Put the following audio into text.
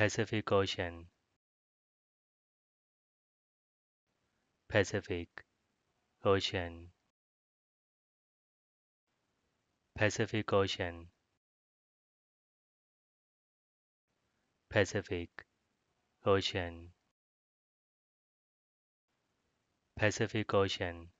Pacific Ocean Pacific Ocean Pacific Ocean Pacific Ocean Pacific Ocean